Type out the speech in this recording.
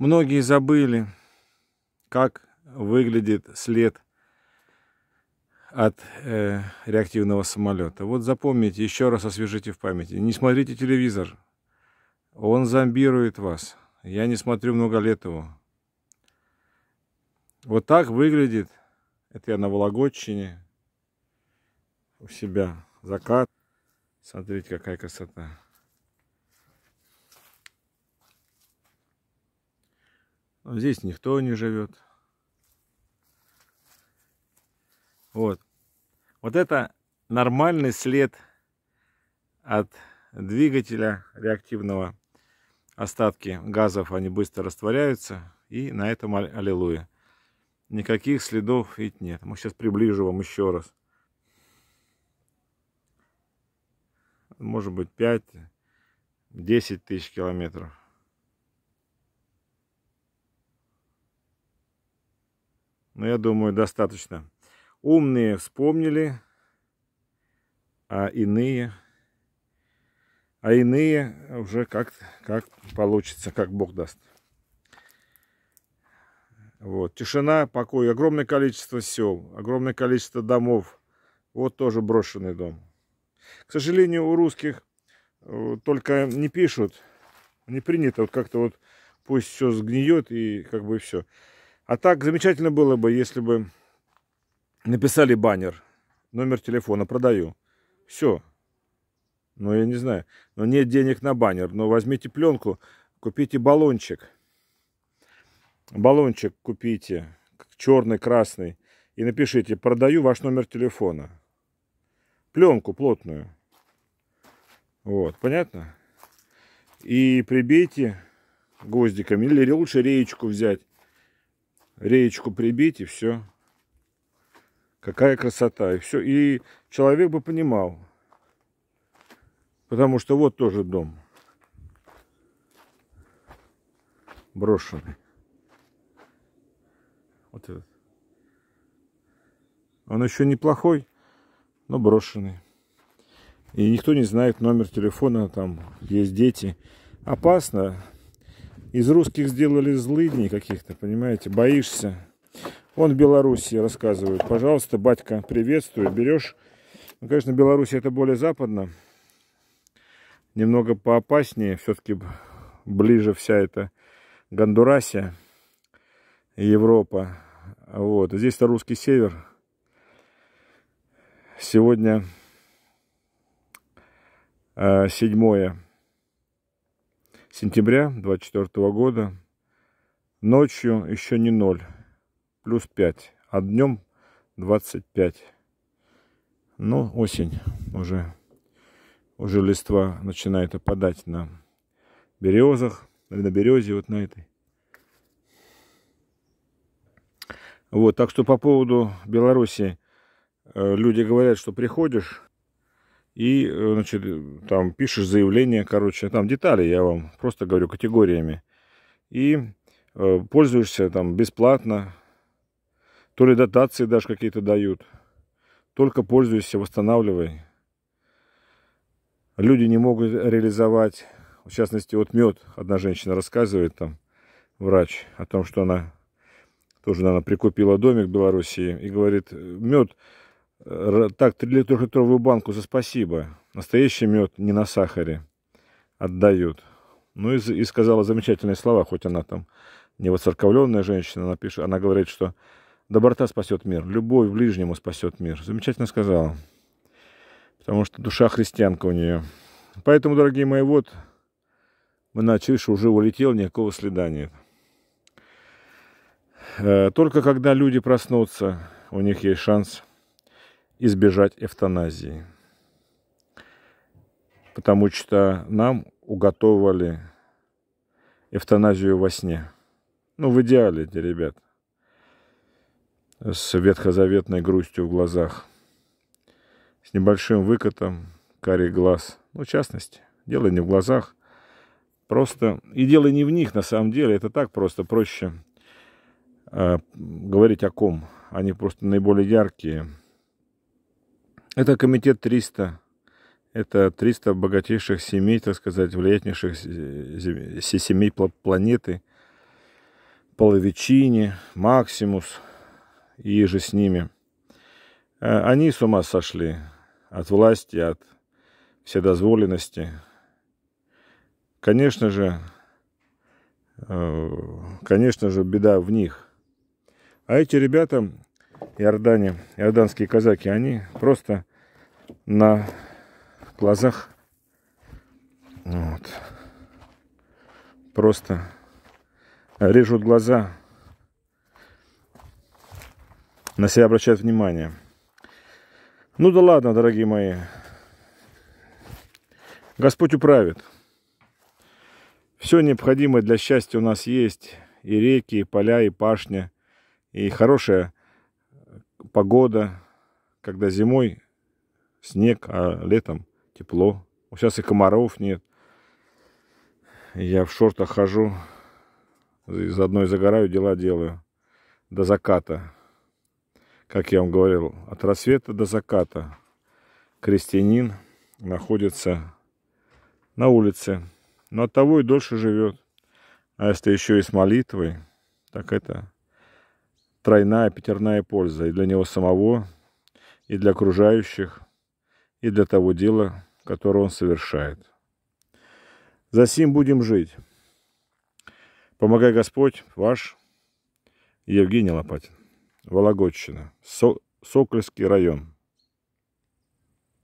Многие забыли, как выглядит след от э, реактивного самолета. Вот запомните, еще раз освежите в памяти. Не смотрите телевизор. Он зомбирует вас. Я не смотрю много лет его. Вот так выглядит, это я на Вологодчине, у себя закат. Смотрите, какая красота. Но здесь никто не живет. Вот. Вот это нормальный след от двигателя реактивного остатки газов, они быстро растворяются. И на этом аллилуйя. Никаких следов ведь нет. Мы сейчас приближу вам еще раз. Может быть 5-10 тысяч километров. Но ну, я думаю, достаточно. Умные вспомнили, а иные... А иные уже как, как получится, как Бог даст. Вот. Тишина, покой, огромное количество сел, огромное количество домов. Вот тоже брошенный дом. К сожалению, у русских э, только не пишут, не принято. Вот как-то вот пусть все сгниет и как бы все. А так замечательно было бы, если бы написали баннер, номер телефона, продаю. Все. Ну, я не знаю. Но нет денег на баннер. Но возьмите пленку, купите баллончик. Баллончик купите, черный, красный. И напишите, продаю ваш номер телефона. Пленку плотную. Вот, понятно? И прибейте гвоздиками. Или лучше реечку взять реечку прибить и все. Какая красота. И все. И человек бы понимал. Потому что вот тоже дом. Брошенный. Вот этот. Он еще неплохой, но брошенный. И никто не знает номер телефона, там есть дети. Опасно, из русских сделали злыдней каких-то, понимаете? Боишься. Он в Беларуси рассказывает. Пожалуйста, батька, приветствую. Берешь. Ну, конечно, Беларусь это более западно. Немного поопаснее. Все-таки ближе вся эта Гондурасия, Европа. Вот. Здесь-то русский север. Сегодня 7 э, сентября 24 года. Ночью еще не ноль, плюс 5, а днем 25. Ну, осень уже, уже листва начинает опадать на березах, на березе вот на этой. Вот, так что по поводу Беларуси, э, люди говорят, что приходишь, и, э, значит, там пишешь заявление, короче, там детали, я вам просто говорю категориями. И э, пользуешься там бесплатно, то ли дотации даже какие-то дают, только пользуйся, восстанавливай. Люди не могут реализовать, в частности, вот мед, одна женщина рассказывает там, врач, о том, что она тоже, наверное, прикупила домик в Белоруссии, и говорит, мед так, 3-литровую банку за спасибо. Настоящий мед не на сахаре. Отдают. Ну и, и сказала замечательные слова, хоть она там не воцерковленная женщина, она, пишет, она говорит, что доброта спасет мир, любовь ближнему спасет мир. Замечательно сказала. Потому что душа христианка у нее. Поэтому, дорогие мои, вот мы начали, что уже улетел, никакого следа нет. Э, только когда люди проснутся, у них есть шанс – избежать эвтаназии. Потому что нам уготовали эвтаназию во сне. Ну, в идеале эти ребята. С ветхозаветной грустью в глазах. С небольшим выкатом, карий глаз. Ну, в частности, дело не в глазах. Просто, и дело не в них, на самом деле, это так просто, проще э, говорить о ком. Они просто наиболее яркие, это комитет 300. Это 300 богатейших семей, так сказать, влиятельнейших семей планеты. Половичини, Максимус и же с ними. А, они с ума сошли от власти, от вседозволенности. Конечно же, э, конечно же, беда в них. А эти ребята Иордане, иорданские казаки, они просто на глазах вот, просто режут глаза, на себя обращают внимание. Ну да ладно, дорогие мои. Господь управит. Все необходимое для счастья у нас есть. И реки, и поля, и пашня, и хорошая погода, когда зимой снег, а летом тепло. Сейчас и комаров нет. Я в шортах хожу, заодно и загораю, дела делаю до заката. Как я вам говорил, от рассвета до заката крестьянин находится на улице. Но от того и дольше живет. А если еще и с молитвой, так это тройная, пятерная польза и для него самого, и для окружающих, и для того дела, которое он совершает. За сим будем жить. Помогай Господь ваш Евгений Лопатин, Вологодщина, Сокольский район.